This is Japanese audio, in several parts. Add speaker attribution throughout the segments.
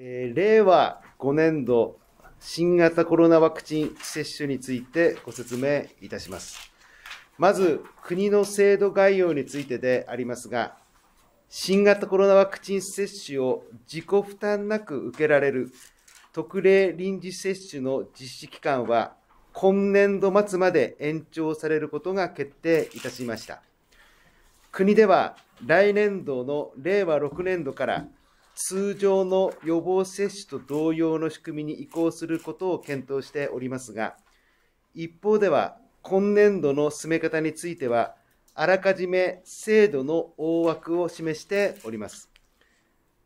Speaker 1: えー、令和5年度新型コロナワクチン接種についてご説明いたします。まず、国の制度概要についてでありますが、新型コロナワクチン接種を自己負担なく受けられる特例臨時接種の実施期間は、今年度末まで延長されることが決定いたしました。国では来年度の令和6年度から通常の予防接種と同様の仕組みに移行することを検討しておりますが、一方では、今年度の進め方については、あらかじめ制度の大枠を示しております。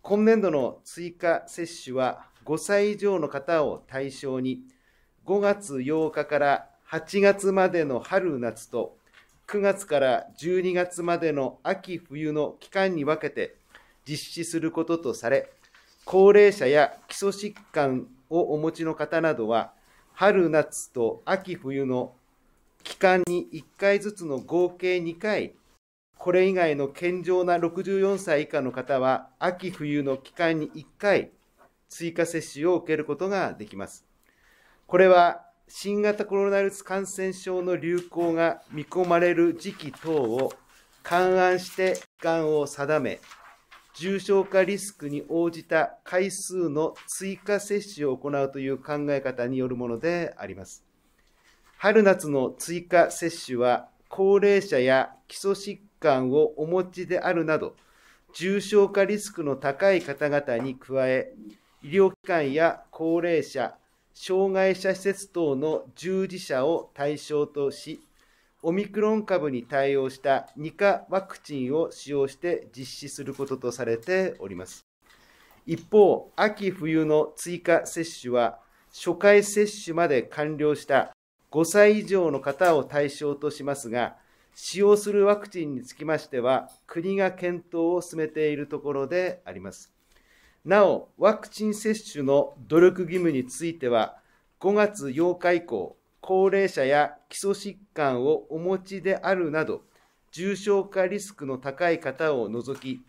Speaker 1: 今年度の追加接種は、5歳以上の方を対象に、5月8日から8月までの春夏と、9月から12月までの秋冬の期間に分けて、実施することとされ、高齢者や基礎疾患をお持ちの方などは、春夏と秋冬の期間に1回ずつの合計2回、これ以外の健常な64歳以下の方は、秋冬の期間に1回、追加接種を受けることができます。これは、新型コロナウイルス感染症の流行が見込まれる時期等を勘案して期間を定め、重症化リスクに応じた回数の追加接種を行うという考え方によるものであります。春夏の追加接種は、高齢者や基礎疾患をお持ちであるなど、重症化リスクの高い方々に加え、医療機関や高齢者、障害者施設等の従事者を対象とし、オミクロン株に対応した2価ワクチンを使用して実施することとされております。一方、秋冬の追加接種は、初回接種まで完了した5歳以上の方を対象としますが、使用するワクチンにつきましては、国が検討を進めているところであります。なお、ワクチン接種の努力義務については、5月8日以降、高齢者や基礎疾患をお持ちであるなど、重症化リスクの高い方を除き、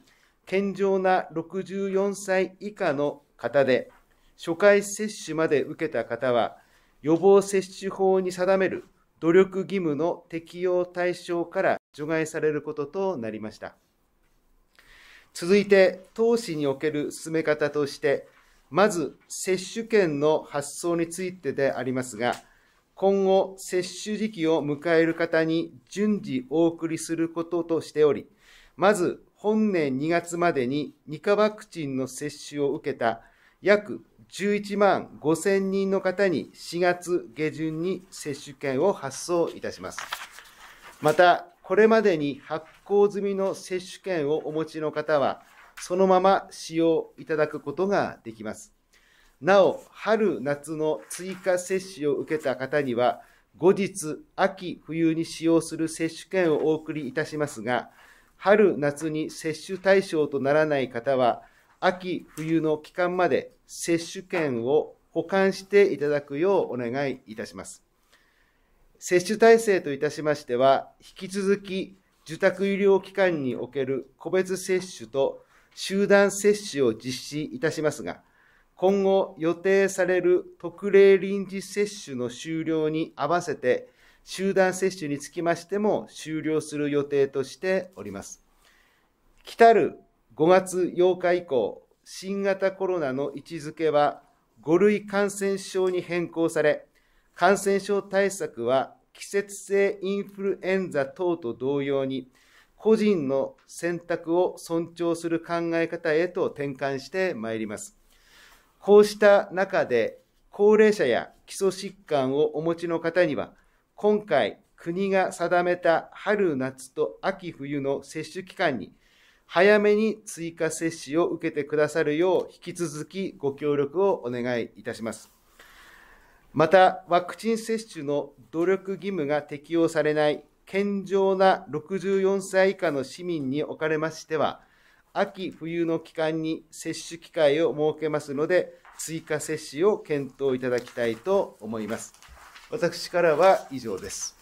Speaker 1: 健常な64歳以下の方で、初回接種まで受けた方は、予防接種法に定める努力義務の適用対象から除外されることとなりました。続いて、投資における進め方として、まず接種券の発送についてでありますが、今後、接種時期を迎える方に順次お送りすることとしており、まず、本年2月までに2価ワクチンの接種を受けた約11万5000人の方に4月下旬に接種券を発送いたします。また、これまでに発行済みの接種券をお持ちの方は、そのまま使用いただくことができます。なお、春、夏の追加接種を受けた方には、後日、秋、冬に使用する接種券をお送りいたしますが、春、夏に接種対象とならない方は、秋、冬の期間まで接種券を保管していただくようお願いいたします。接種体制といたしましては、引き続き受託医療機関における個別接種と集団接種を実施いたしますが、今後予定される特例臨時接種の終了に合わせて、集団接種につきましても終了する予定としております。来たる5月8日以降、新型コロナの位置づけは5類感染症に変更され、感染症対策は季節性インフルエンザ等と同様に、個人の選択を尊重する考え方へと転換してまいります。こうした中で、高齢者や基礎疾患をお持ちの方には、今回、国が定めた春夏と秋冬の接種期間に、早めに追加接種を受けてくださるよう、引き続きご協力をお願いいたします。また、ワクチン接種の努力義務が適用されない健常な64歳以下の市民におかれましては、秋冬の期間に接種機会を設けますので、追加接種を検討いただきたいと思います。私からは以上です。